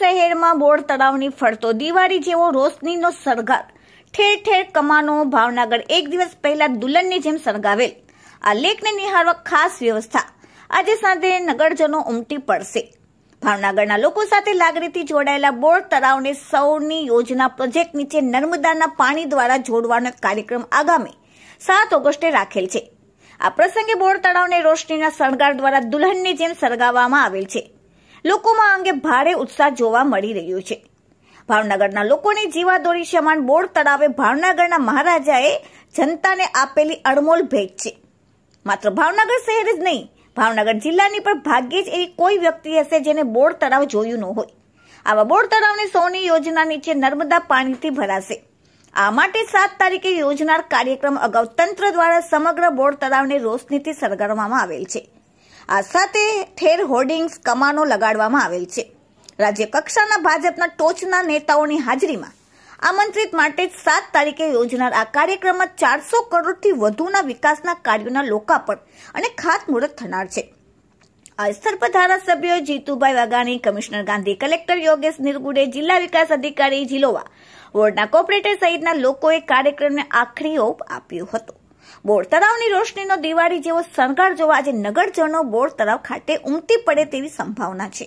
શહેરમાં બોર તળાવની ફરતો દિવાળી જેવો રોશનીનો સળગાટ ઠેર ઠેર કમાનો ભાવનગર એક દિવસ પહેલા દુલ્હનની જેમ સળગાવેલ આ લેકને નિહાળવા ખાસ વ્યવસ્થા આજે સાંજે નગરજનો ઉમટી પડશે ભાવનગરના લોકો સાથે લાગણીથી જોડાયેલા બોર તળાવને સૌની યોજના પ્રોજેક્ટ નીચે નર્મદાના પાણી દ્વારા જોડવાનો કાર્યક્રમ આગામી સાત ઓગસ્ટે રાખેલ છે આ પ્રસંગે બોર તળાવને રોશનીના શણગાર દ્વારા દુલ્હનની જેમ સળગાવવામાં આવેલ છે લોકોમાં અંગે ભારે ઉત્સાહ જોવા મળી રહ્યો છે ભાવનગરના લોકોની જીવાદોરી સમાન બોર્ડ તળાવે ભાવનગરના મહારાજાએ જનતાને આપેલી અણમોલ ભેટ છે માત્ર ભાવનગર શહેર જ નહીં ભાવનગર જિલ્લાની પણ ભાગ્યે જ એવી કોઈ વ્યક્તિ હશે જેને બોર્ડ તળાવ જોયું ન હોય આવા બોર્ડ તળાવની સૌની યોજના નીચે નર્મદા પાણીથી ભરાશે આ માટે સાત તારીખે યોજનાર કાર્યક્રમ અગાઉ તંત્ર દ્વારા સમગ્ર બોર્ડ તળાવની રોશનીથી સરગારવામાં આવેલ છે આ સાથે ઠેર હોર્ડિંગ્સ કમાનો લગાડવામાં આવેલ છે રાજ્ય કક્ષાના ભાજપના ટોચના નેતાઓની હાજરીમાં આમંત્રિત માટે સાત તારીખે યોજનાર આ કાર્યક્રમમાં ચારસો કરોડથી વધુના વિકાસના કાર્યોના લોકાર્પણ અને ખાતમુહૂર્ત થનાર છે આ સ્થળ પર ધારાસભ્યો જીતુભાઈ વાઘાણી કમિશનર ગાંધી કલેક્ટર યોગેશ નિરગુડે જિલ્લા વિકાસ અધિકારી જીલોવા વોર્ડના કોર્પોરેટર સહિતના લોકોએ કાર્યક્રમને આખરી ઓપ આપ્યો હતો બોર તળાવની રોશનીનો દિવાળી જેવો શણગાર જોવા આજે નગરજનો બોર તળાવ ખાતે ઉમટી પડે તેવી સંભાવના છે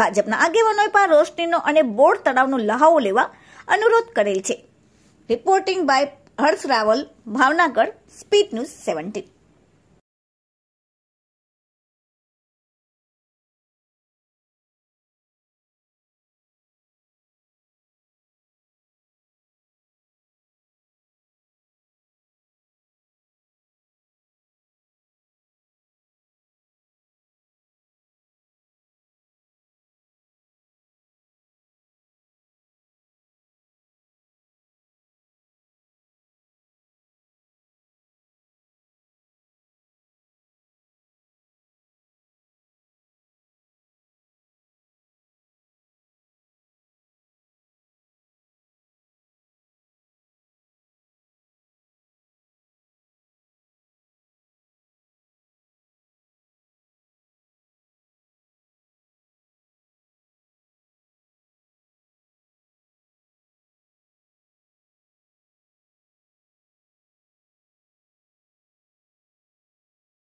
ભાજપના આગેવાનોએ પણ રોશનીનો અને બોર તળાવનો લહાવો લેવા અનુરોધ કરેલ છે reporting by Harsh Raval Bhavnagar speed news seventeen